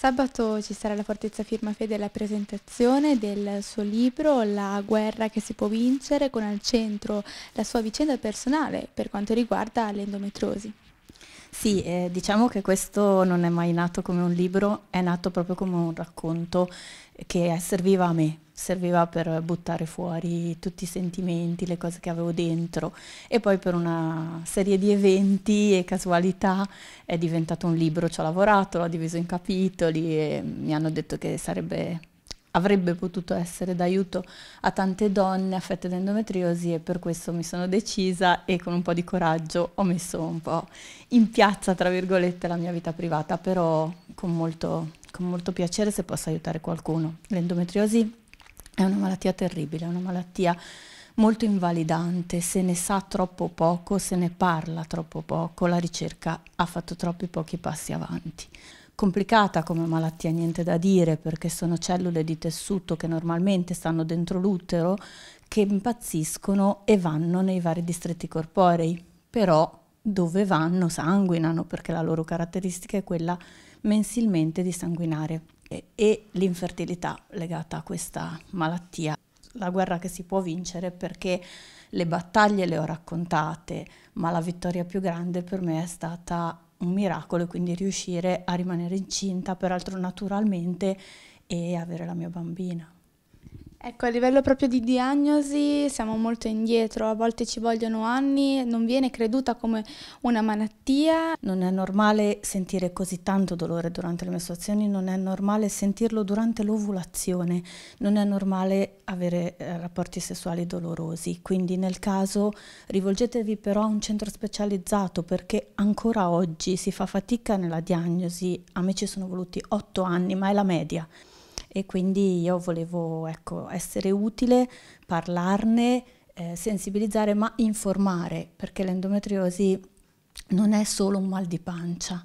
Sabato ci sarà la Fortezza Firma Fede la presentazione del suo libro La guerra che si può vincere con al centro la sua vicenda personale per quanto riguarda l'endometriosi. Sì, eh, diciamo che questo non è mai nato come un libro, è nato proprio come un racconto che serviva a me, serviva per buttare fuori tutti i sentimenti, le cose che avevo dentro e poi per una serie di eventi e casualità è diventato un libro, ci ho lavorato, l'ho diviso in capitoli e mi hanno detto che sarebbe avrebbe potuto essere d'aiuto a tante donne affette da endometriosi e per questo mi sono decisa e con un po' di coraggio ho messo un po' in piazza, tra virgolette, la mia vita privata, però con molto, con molto piacere se posso aiutare qualcuno. L'endometriosi è una malattia terribile, è una malattia molto invalidante, se ne sa troppo poco, se ne parla troppo poco, la ricerca ha fatto troppi pochi passi avanti complicata come malattia, niente da dire, perché sono cellule di tessuto che normalmente stanno dentro l'utero, che impazziscono e vanno nei vari distretti corporei, però dove vanno sanguinano, perché la loro caratteristica è quella mensilmente di sanguinare e, e l'infertilità legata a questa malattia. La guerra che si può vincere perché le battaglie le ho raccontate, ma la vittoria più grande per me è stata un miracolo e quindi riuscire a rimanere incinta, peraltro naturalmente, e avere la mia bambina. Ecco, a livello proprio di diagnosi siamo molto indietro, a volte ci vogliono anni, non viene creduta come una malattia. Non è normale sentire così tanto dolore durante le mestruazioni, non è normale sentirlo durante l'ovulazione, non è normale avere eh, rapporti sessuali dolorosi, quindi nel caso rivolgetevi però a un centro specializzato perché ancora oggi si fa fatica nella diagnosi, a me ci sono voluti otto anni, ma è la media e quindi io volevo ecco, essere utile, parlarne, eh, sensibilizzare, ma informare, perché l'endometriosi non è solo un mal di pancia,